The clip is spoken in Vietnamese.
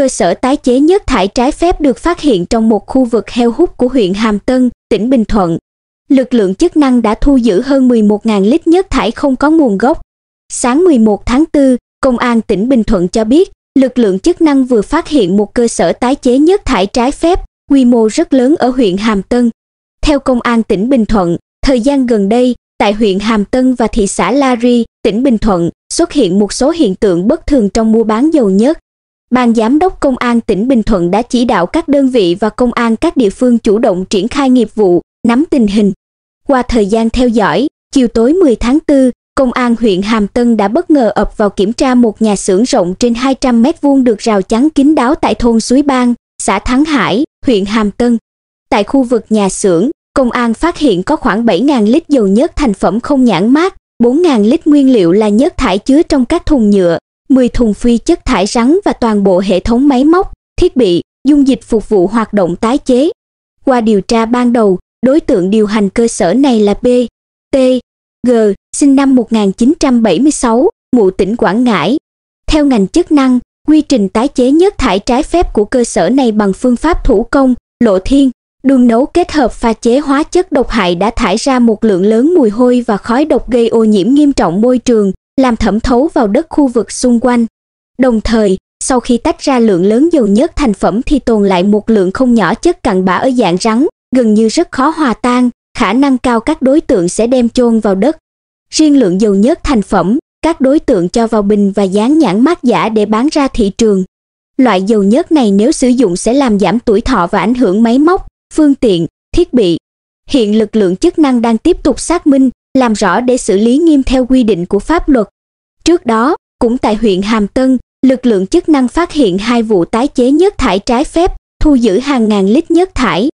cơ sở tái chế nhất thải trái phép được phát hiện trong một khu vực heo hút của huyện Hàm Tân, tỉnh Bình Thuận. Lực lượng chức năng đã thu giữ hơn 11.000 lít nhất thải không có nguồn gốc. Sáng 11 tháng 4, Công an tỉnh Bình Thuận cho biết, lực lượng chức năng vừa phát hiện một cơ sở tái chế nhất thải trái phép, quy mô rất lớn ở huyện Hàm Tân. Theo Công an tỉnh Bình Thuận, thời gian gần đây, tại huyện Hàm Tân và thị xã La Ri, tỉnh Bình Thuận, xuất hiện một số hiện tượng bất thường trong mua bán dầu nhất, Ban Giám đốc Công an tỉnh Bình Thuận đã chỉ đạo các đơn vị và công an các địa phương chủ động triển khai nghiệp vụ, nắm tình hình. Qua thời gian theo dõi, chiều tối 10 tháng 4, Công an huyện Hàm Tân đã bất ngờ ập vào kiểm tra một nhà xưởng rộng trên 200 mét vuông được rào chắn kín đáo tại thôn Suối Bang, xã Thắng Hải, huyện Hàm Tân. Tại khu vực nhà xưởng, công an phát hiện có khoảng 7.000 lít dầu nhớt thành phẩm không nhãn mát, 4.000 lít nguyên liệu là nhớt thải chứa trong các thùng nhựa, 10 thùng phi chất thải rắn và toàn bộ hệ thống máy móc, thiết bị, dung dịch phục vụ hoạt động tái chế. Qua điều tra ban đầu, đối tượng điều hành cơ sở này là B. T. G. sinh năm 1976, ngụ tỉnh Quảng Ngãi. Theo ngành chức năng, quy trình tái chế nhất thải trái phép của cơ sở này bằng phương pháp thủ công, lộ thiên, đường nấu kết hợp pha chế hóa chất độc hại đã thải ra một lượng lớn mùi hôi và khói độc gây ô nhiễm nghiêm trọng môi trường, làm thẩm thấu vào đất khu vực xung quanh. Đồng thời, sau khi tách ra lượng lớn dầu nhất thành phẩm thì tồn lại một lượng không nhỏ chất cặn bã ở dạng rắn, gần như rất khó hòa tan, khả năng cao các đối tượng sẽ đem chôn vào đất. Riêng lượng dầu nhất thành phẩm, các đối tượng cho vào bình và dán nhãn mát giả để bán ra thị trường. Loại dầu nhất này nếu sử dụng sẽ làm giảm tuổi thọ và ảnh hưởng máy móc, phương tiện, thiết bị. Hiện lực lượng chức năng đang tiếp tục xác minh, làm rõ để xử lý nghiêm theo quy định của pháp luật. Trước đó, cũng tại huyện Hàm Tân, lực lượng chức năng phát hiện hai vụ tái chế nhất thải trái phép, thu giữ hàng ngàn lít nhất thải,